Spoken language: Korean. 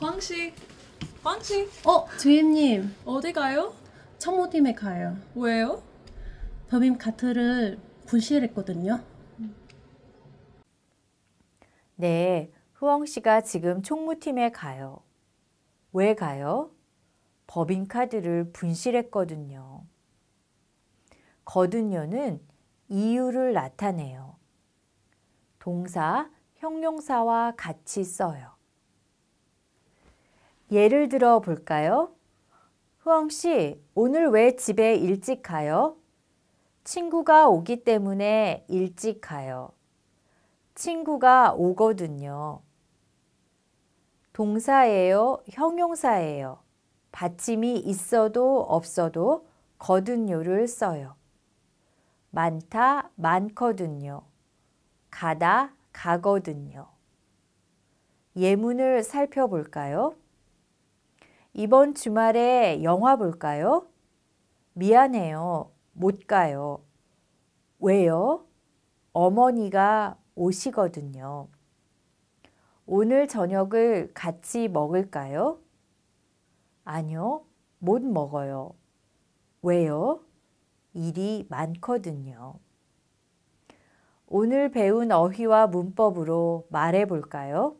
황식 황식 어 주임님 어디 가요? 청모팀에 가요 왜요? 법인 가트를 분실했거든요 네 후엉 씨가 지금 총무팀에 가요 왜 가요? 법인 카드를 분실했거든요 거든요는 이유를 나타내요 동사, 형용사와 같이 써요. 예를 들어 볼까요? 후엉 씨, 오늘 왜 집에 일찍 가요? 친구가 오기 때문에 일찍 가요. 친구가 오거든요. 동사예요, 형용사예요. 받침이 있어도 없어도 거든요를 써요. 많다, 많거든요. 가다, 가거든요. 예문을 살펴볼까요? 이번 주말에 영화 볼까요? 미안해요. 못 가요. 왜요? 어머니가 오시거든요. 오늘 저녁을 같이 먹을까요? 아니요. 못 먹어요. 왜요? 일이 많거든요. 오늘 배운 어휘와 문법으로 말해 볼까요?